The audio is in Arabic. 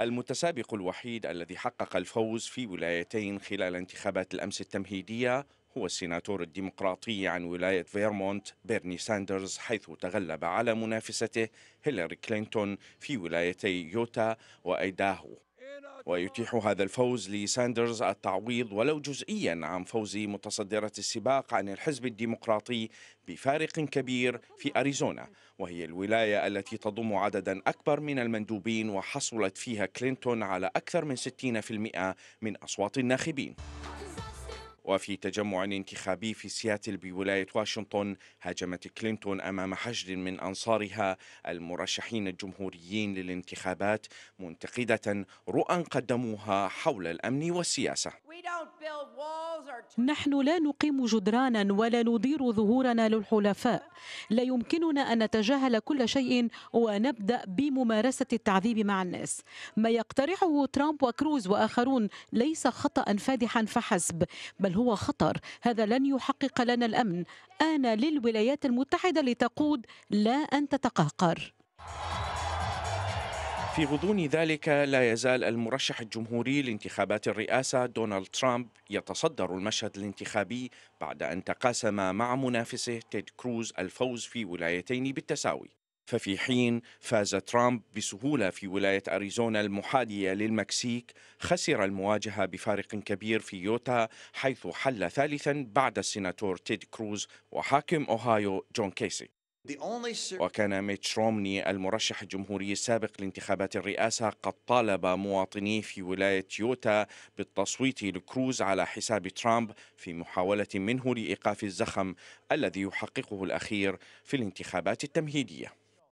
المتسابق الوحيد الذي حقق الفوز في ولايتين خلال انتخابات الأمس التمهيدية هو السيناتور الديمقراطي عن ولاية فيرمونت بيرني ساندرز حيث تغلب على منافسته هيلاري كلينتون في ولايتي يوتا وأيداهو ويتيح هذا الفوز لساندرز التعويض ولو جزئيا عن فوز متصدرة السباق عن الحزب الديمقراطي بفارق كبير في أريزونا وهي الولاية التي تضم عددا أكبر من المندوبين وحصلت فيها كلينتون على أكثر من 60% من أصوات الناخبين وفي تجمع انتخابي في سياتل بولاية واشنطن هاجمت كلينتون أمام حشد من أنصارها المرشحين الجمهوريين للانتخابات منتقدة رؤى قدموها حول الأمن والسياسة نحن لا نقيم جدرانا ولا ندير ظهورنا للحلفاء لا يمكننا أن نتجاهل كل شيء ونبدأ بممارسة التعذيب مع الناس ما يقترحه ترامب وكروز وآخرون ليس خطأ فادحا فحسب بل هو خطر هذا لن يحقق لنا الأمن آن للولايات المتحدة لتقود لا أن تتقهقر في غضون ذلك لا يزال المرشح الجمهوري لانتخابات الرئاسة دونالد ترامب يتصدر المشهد الانتخابي بعد أن تقاسم مع منافسه تيد كروز الفوز في ولايتين بالتساوي ففي حين فاز ترامب بسهولة في ولاية أريزونا المحادية للمكسيك خسر المواجهة بفارق كبير في يوتا حيث حل ثالثا بعد السيناتور تيد كروز وحاكم أوهايو جون كيسي وكان ميتش رومني المرشح الجمهوري السابق لانتخابات الرئاسة قد طالب مواطنيه في ولاية يوتا بالتصويت لكروز على حساب ترامب في محاولة منه لإيقاف الزخم الذي يحققه الأخير في الانتخابات التمهيدية